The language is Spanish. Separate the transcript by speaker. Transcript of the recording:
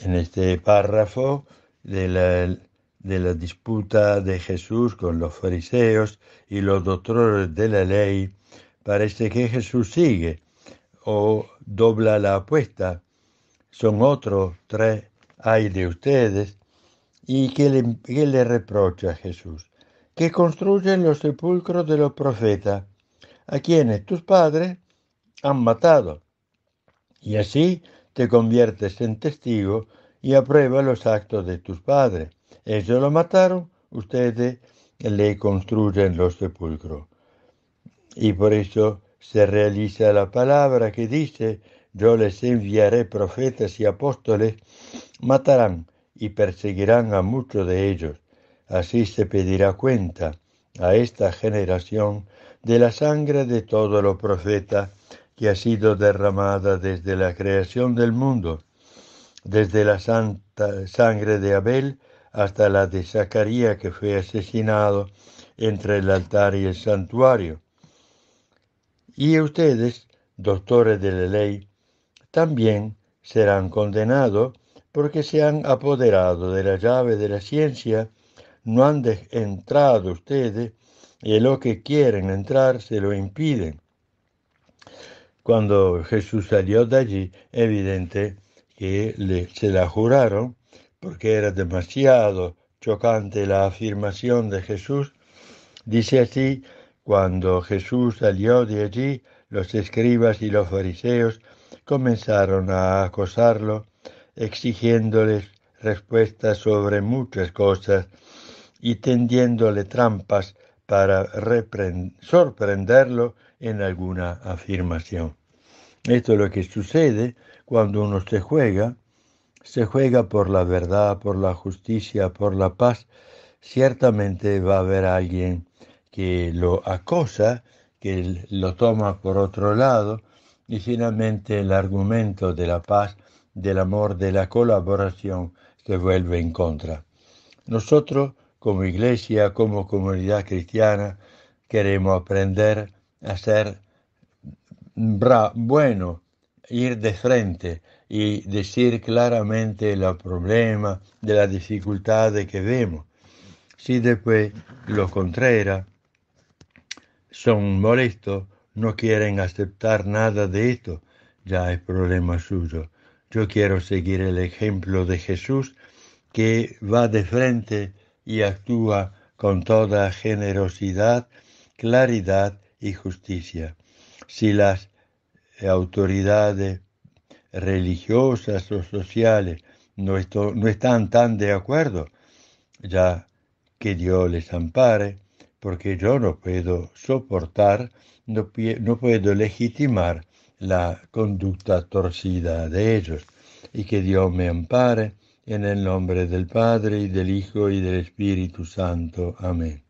Speaker 1: en este párrafo de la, disputa de Jesús con los fariseos y los doctores de la ley, parece que Jesús sigue o dobla la apuesta. Son otros tres hay de ustedes. ¿Y que le, qué le reprocha Jesús? Que construyen los sepulcros de los profetas, a quienes tus padres han matado. Y así te conviertes en testigo y aprueba los actos de tus padres. Ellos lo mataron, ustedes le construyen los sepulcros. Y por eso se realiza la palabra que dice, yo les enviaré profetas y apóstoles, matarán y perseguirán a muchos de ellos. Así se pedirá cuenta a esta generación de la sangre de todos los profetas que ha sido derramada desde la creación del mundo, desde la santa sangre de Abel hasta la de Zacarías que fue asesinado entre el altar y el santuario. Y ustedes, doctores de la ley, también serán condenados porque se han apoderado de la llave de la ciencia, no han entrado ustedes y lo que quieren entrar se lo impiden. Cuando Jesús salió de allí, evidente que se la juraron porque era demasiado chocante la afirmación de Jesús. Dice así, cuando Jesús salió de allí, los escribas y los fariseos comenzaron a acosarlo, exigiéndoles respuestas sobre muchas cosas y tendiéndole trampas para sorprenderlo en alguna afirmación. Esto es lo que sucede cuando uno se juega, se juega por la verdad, por la justicia, por la paz. Ciertamente va a haber alguien que lo acosa, que lo toma por otro lado, y finalmente el argumento de la paz, del amor, de la colaboración se vuelve en contra. Nosotros, como iglesia, como comunidad cristiana, queremos aprender a ser bra bueno ir de frente y decir claramente el problema de las dificultades que vemos. Si después lo contreras son molestos, no quieren aceptar nada de esto, ya es problema suyo. Yo quiero seguir el ejemplo de Jesús que va de frente y actúa con toda generosidad, claridad y justicia si las autoridades religiosas o sociales no, están tan de acuerdo, ya que Dios les ampare, porque yo no puedo soportar, no, no puedo legitimar la conducta torcida de ellos, y que Dios me ampare en el nombre del Padre y del Hijo y del Espíritu Santo. Amén.